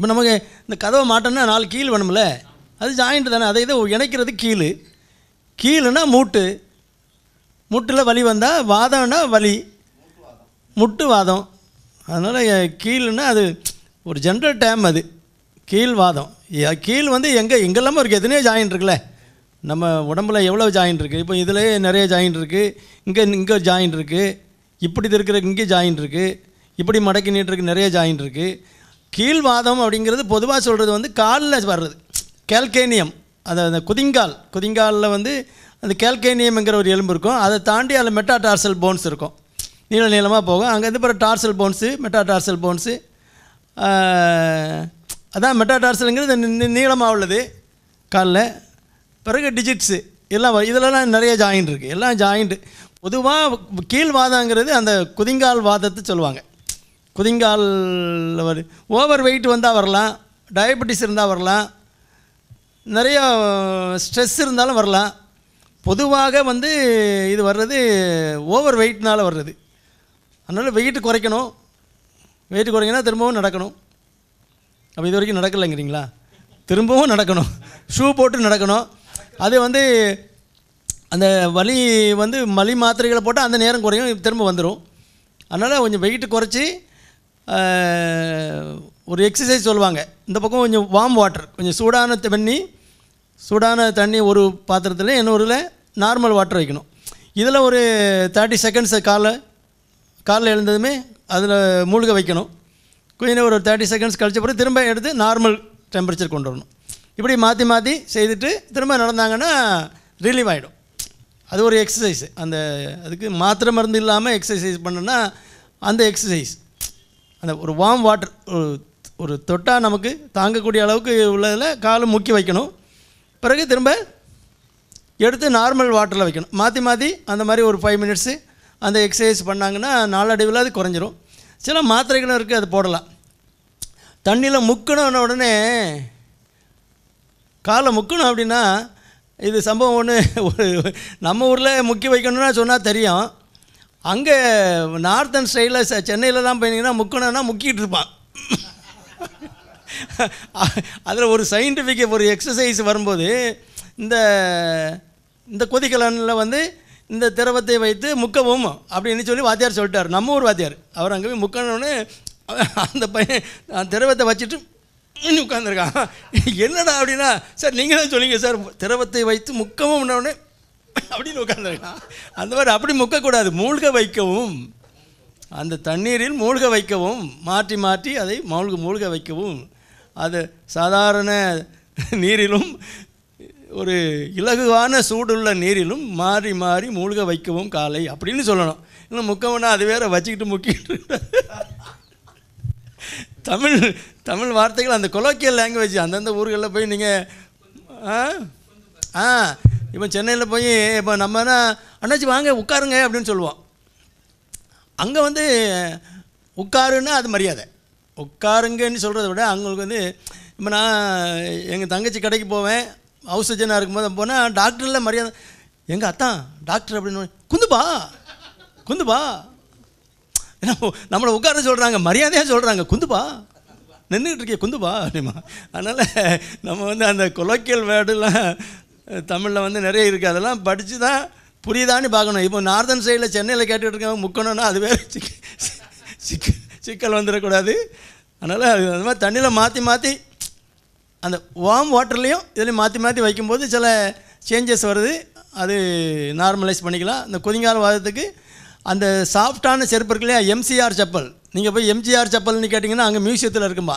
இப்போ நமக்கு இந்த கதவை மாட்டோன்னா நாலு கீழ் வேணும்ல அது ஜாயிண்ட் தானே அதை இதை இணைக்கிறது கீழ் கீழுன்னா மூட்டு முட்டில் வலி வந்தால் வாதம்னா வலி முட்டு வாதம் அதனால் கீழ்னா அது ஒரு ஜென்ரல் டேம் அது கீழ் வாதம் கீழ் வந்து எங்கே எங்கெல்லாமோ இருக்குது எதுனே ஜாயின் இருக்குல்ல நம்ம உடம்புல எவ்வளோ ஜாயின் இருக்குது இப்போ இதில் நிறைய ஜாயின் இருக்குது இங்கே இங்கே ஜாயின் இருக்குது இப்படி இருக்கிற இங்கே ஜாயின் இருக்குது இப்படி மடக்கி நீட்டுருக்கு நிறைய ஜாயின் இருக்குது கீழ்வாதம் அப்படிங்கிறது பொதுவாக சொல்கிறது வந்து காலில் வர்றது கேல்கேனியம் அதை அந்த குதிங்கால் குதிங்காலில் வந்து அந்த கேல்கேனியம்ங்கிற ஒரு எலும்பு இருக்கும் அதை தாண்டி அதில் மெட்டா டார்சல் போன்ஸ் இருக்கும் நீள நீளமாக போகும் அங்கேருந்து பிற tarsal bones metatarsal bones அதான் மெட்டா டார்சலுங்கிறது நீளமாக உள்ளது காலில் பிறகு டிஜிட்ஸு எல்லாம் இதிலலாம் நிறைய ஜாயிண்ட் இருக்குது எல்லாம் ஜாயிண்ட்டு பொதுவாக கீழ் வாதங்கிறது அந்த குதிங்கால் வாதத்தை சொல்லுவாங்க குதிங்கால் வரு ஓவர் வெயிட் வந்தால் வரலாம் டயபெட்டிஸ் இருந்தால் வரலாம் நிறையா ஸ்ட்ரெஸ் இருந்தாலும் வரலாம் பொதுவாக வந்து இது வர்றது ஓவர் வெயிட்னால் வர்றது அதனால் வெயிட்டு குறைக்கணும் வெயிட்டு குறைக்கணும் திரும்பவும் நடக்கணும் அப்போ இது வரைக்கும் நடக்கலைங்கிறீங்களா திரும்பவும் நடக்கணும் ஷூ போட்டு நடக்கணும் அது வந்து அந்த வலி வந்து மலி மாத்திரைகளை போட்டால் அந்த நேரம் குறையும் திரும்ப வந்துடும் அதனால் கொஞ்சம் வெயிட்டு குறைச்சி ஒரு எக்ஸசைஸ் சொல்லுவாங்க இந்த பக்கம் கொஞ்சம் வார்ம் வாட்டர் கொஞ்சம் சூடான தண்ணி சூடான தண்ணி ஒரு பாத்திரத்தில் இன்னொருல நார்மல் வாட்டர் வைக்கணும் இதில் ஒரு தேர்ட்டி செகண்ட்ஸ் காலை காலில் எழுந்ததுமே அதில் மூழ்க வைக்கணும் கொஞ்சம் ஒரு தேர்ட்டி செகண்ட்ஸ் கழிச்ச பிறகு திரும்ப எடுத்து நார்மல் டெம்பரேச்சர் கொண்டு வரணும் இப்படி மாற்றி மாற்றி செய்துட்டு திரும்ப நடந்தாங்கன்னா ரிலீவ் ஆகிடும் அது ஒரு எக்ஸசைஸ் அந்த அதுக்கு மாத்திரை மருந்து இல்லாமல் எக்ஸசைஸ் பண்ணுன்னா அந்த எக்ஸசைஸ் அந்த ஒரு வார்ம் வாட்டர் ஒரு தொட்டால் நமக்கு தாங்கக்கூடிய அளவுக்கு உள்ளதில் காலை முக்கி வைக்கணும் பிறகு திரும்ப எடுத்து நார்மல் வாட்டரில் வைக்கணும் மாற்றி மாற்றி அந்த மாதிரி ஒரு ஃபைவ் மினிட்ஸு அந்த எக்ஸசைஸ் பண்ணாங்கன்னா நாளடைவில் அது குறைஞ்சிரும் சில மாத்திரைகளும் இருக்குது அது போடலாம் தண்ணியில் முக்கணும்ன உடனே காலை முக்கணும் அப்படின்னா இது சம்பவம் ஒன்று ஒரு நம்ம ஊரில் முக்கி வைக்கணும்னா சொன்னால் தெரியும் அங்கே நார்த்தன் ஸ்டைலில் சென்னையிலலாம் போயிருந்தீங்கன்னா முக்கணும்னா முக்கிட்டு இருப்பான் அதில் ஒரு சயின்டிஃபிக் ஒரு எக்ஸசைஸ் வரும்போது இந்த இந்த கொதிக்கலனில் வந்து இந்த திரவத்தை வைத்து முக்கவும் அப்படின்னு சொல்லி வாத்தியார் சொல்லிட்டார் நம்ம ஊர் வாத்தியார் அவர் அங்கே போய் முக்கணும்னு அந்த பையன் திரவத்தை வச்சுட்டு உட்காந்துருக்கான் என்னடா அப்படின்னா சார் நீங்கள் தான் சொல்லிங்க சார் திரவத்தை வைத்து முக்கமும் உன்னோடனே அப்படின்னு உட்காந்துருக்கலாம் அந்த மாதிரி அப்படி முக்கக்கூடாது மூழ்க வைக்கவும் அந்த தண்ணீரில் மூழ்க வைக்கவும் மாற்றி மாற்றி அதை மூழ்க மூழ்க வைக்கவும் அது சாதாரண நீரிலும் ஒரு இலகுவான சூடுள்ள நீரிலும் மாறி மாறி மூழ்க வைக்கவும் காலை அப்படின்னு சொல்லணும் இன்னும் முக்கவனா அது வேற வச்சுக்கிட்டு முக்கிட்டு தமிழ் தமிழ் வார்த்தைகள் அந்த கொலோக்கியல் லாங்குவேஜ் அந்தந்த ஊர்களில் போய் நீங்கள் ஆ ஆ இப்போ சென்னையில் போய் இப்போ நம்ம தான் அண்ணாச்சி வாங்க உட்காருங்க அப்படின்னு சொல்லுவோம் அங்கே வந்து உட்காருன்னா அது மரியாதை உட்காருங்கன்னு சொல்கிறத விட அவங்களுக்கு வந்து இப்போ நான் எங்கள் தங்கச்சி கடைக்கு போவேன் ஹவுஸ் சர்ஜனாக இருக்கும்போது போனால் டாக்டரில் மரியாதை எங்கள் அத்தான் டாக்டர் அப்படின்னு குந்துப்பா குந்துப்பா நம்மளை உட்கார சொல்கிறாங்க மரியாதையாக சொல்கிறாங்க குந்துப்பா நின்றுக்கிட்டு இருக்கே குந்துபா அப்படிமா அதனால் நம்ம வந்து அந்த கொலோக்கியல் வேர்டுலாம் தமிழில் வந்து நிறைய இருக்குது அதெல்லாம் படித்து தான் புரியுதான்னு பார்க்கணும் இப்போ நார்தன் சைடில் சென்னையில் கேட்டுகிட்டு இருக்க முக்கணும்னா அது வேறு சிக்க சிக்க சிக்கல் வந்துடக்கூடாது அதனால் அது அந்த மாதிரி தண்ணியில் மாற்றி மாற்றி அந்த வார்ம் வாட்டர்லேயும் இதுலேயும் மாற்றி மாற்றி வைக்கும்போது சில சேஞ்சஸ் வருது அது நார்மலைஸ் பண்ணிக்கலாம் இந்த கொதிங்கால வாதத்துக்கு அந்த சாஃப்டான செருப்பு இருக்கு இல்லையா எம்சிஆர் செப்பல் நீங்கள் போய் எம்ஜிஆர் செப்பல்னு கேட்டிங்கன்னா அங்கே மியூசியத்தில் இருக்குமா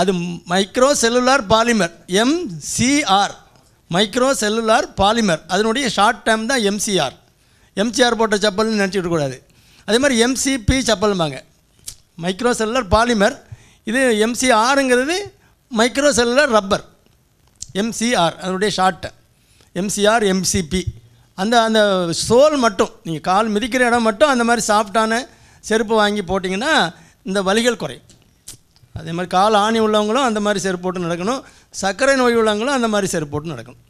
அது micro cellular polymer MCR micro cellular polymer அதனுடைய ஷார்ட் டேம் தான் எம்சிஆர் எம்சிஆர் போட்ட செப்பல்னு நினச்சிட்டு கூடாது அதே மாதிரி எம்சிபி செப்பல்பாங்க மைக்ரோ செல்லுலர் பாலிமர் இது எம்சிஆருங்கிறது மைக்ரோ செல்லுலர் ரப்பர் எம்சிஆர் அதனுடைய ஷார்ட்டை எம்சிஆர் எம்சிபி அந்த அந்த சோல் மட்டும் நீங்கள் கால் மிதிக்கிற இடம் மட்டும் அந்த மாதிரி சாஃப்டான செருப்பு வாங்கி போட்டிங்கன்னா இந்த வலிகள் குறையும் அதே மாதிரி கால் ஆணி உள்ளவங்களும் அந்த மாதிரி செருப்பு போட்டு நடக்கணும் சர்க்கரை நோய் உள்ளவங்களும் அந்த மாதிரி செருப்பு போட்டு நடக்கணும்